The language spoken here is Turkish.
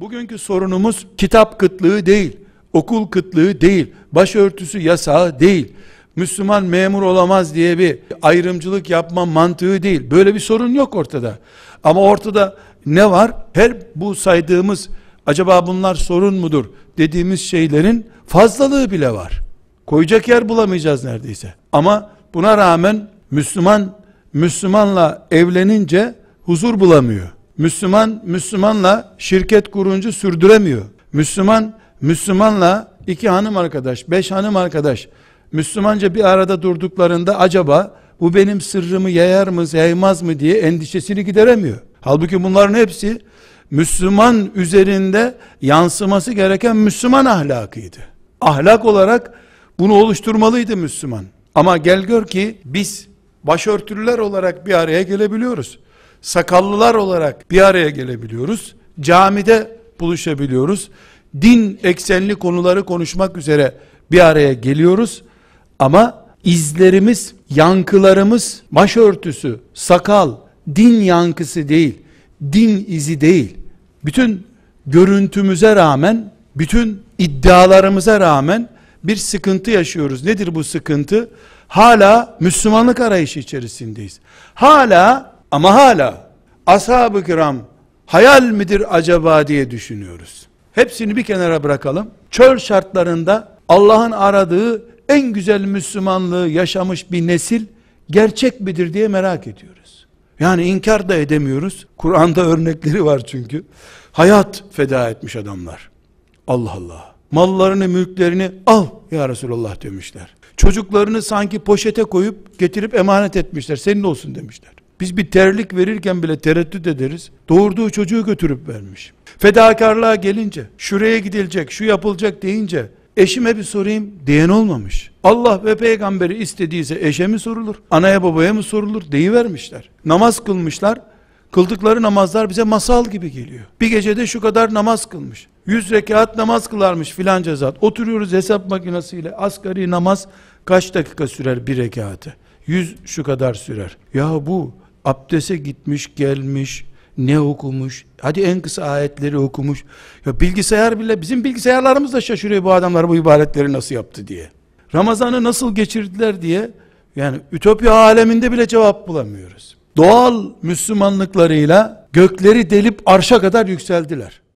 Bugünkü sorunumuz kitap kıtlığı değil, okul kıtlığı değil, başörtüsü yasağı değil. Müslüman memur olamaz diye bir ayrımcılık yapma mantığı değil. Böyle bir sorun yok ortada. Ama ortada ne var? Her bu saydığımız acaba bunlar sorun mudur dediğimiz şeylerin fazlalığı bile var. Koyacak yer bulamayacağız neredeyse. Ama buna rağmen Müslüman Müslümanla evlenince huzur bulamıyor. Müslüman Müslümanla şirket kurunca sürdüremiyor. Müslüman Müslümanla iki hanım arkadaş, beş hanım arkadaş Müslümanca bir arada durduklarında acaba bu benim sırrımı yayar mı, yaymaz mı diye endişesini gideremiyor. Halbuki bunların hepsi Müslüman üzerinde yansıması gereken Müslüman ahlakıydı. Ahlak olarak bunu oluşturmalıydı Müslüman. Ama gel gör ki biz başörtülüler olarak bir araya gelebiliyoruz sakallılar olarak bir araya gelebiliyoruz. Camide buluşabiliyoruz. Din eksenli konuları konuşmak üzere bir araya geliyoruz. Ama izlerimiz, yankılarımız, başörtüsü, sakal, din yankısı değil, din izi değil. Bütün görüntümüze rağmen, bütün iddialarımıza rağmen bir sıkıntı yaşıyoruz. Nedir bu sıkıntı? Hala Müslümanlık arayışı içerisindeyiz. Hala ama hala ashab-ı kiram hayal midir acaba diye düşünüyoruz. Hepsini bir kenara bırakalım. Çöl şartlarında Allah'ın aradığı en güzel Müslümanlığı yaşamış bir nesil gerçek midir diye merak ediyoruz. Yani inkar da edemiyoruz. Kur'an'da örnekleri var çünkü. Hayat feda etmiş adamlar. Allah Allah. Mallarını, mülklerini al ya Resulallah demişler. Çocuklarını sanki poşete koyup getirip emanet etmişler. Senin olsun demişler. Biz bir terlik verirken bile tereddüt ederiz. Doğurduğu çocuğu götürüp vermiş. Fedakarlığa gelince, şuraya gidilecek, şu yapılacak deyince, eşime bir sorayım diyen olmamış. Allah ve peygamberi istediyse eşe mi sorulur, anaya babaya mı sorulur deyivermişler. Namaz kılmışlar, kıldıkları namazlar bize masal gibi geliyor. Bir gecede şu kadar namaz kılmış. Yüz rekat namaz kılarmış filan cezat. Oturuyoruz hesap makinesiyle asgari namaz kaç dakika sürer bir rekatı? Yüz şu kadar sürer. Ya bu abdese gitmiş gelmiş ne okumuş hadi en kısa ayetleri okumuş ya bilgisayar bile bizim bilgisayarlarımız da şaşırıyor bu adamlar bu ibaretleri nasıl yaptı diye Ramazan'ı nasıl geçirdiler diye yani ütopya aleminde bile cevap bulamıyoruz doğal Müslümanlıklarıyla gökleri delip arşa kadar yükseldiler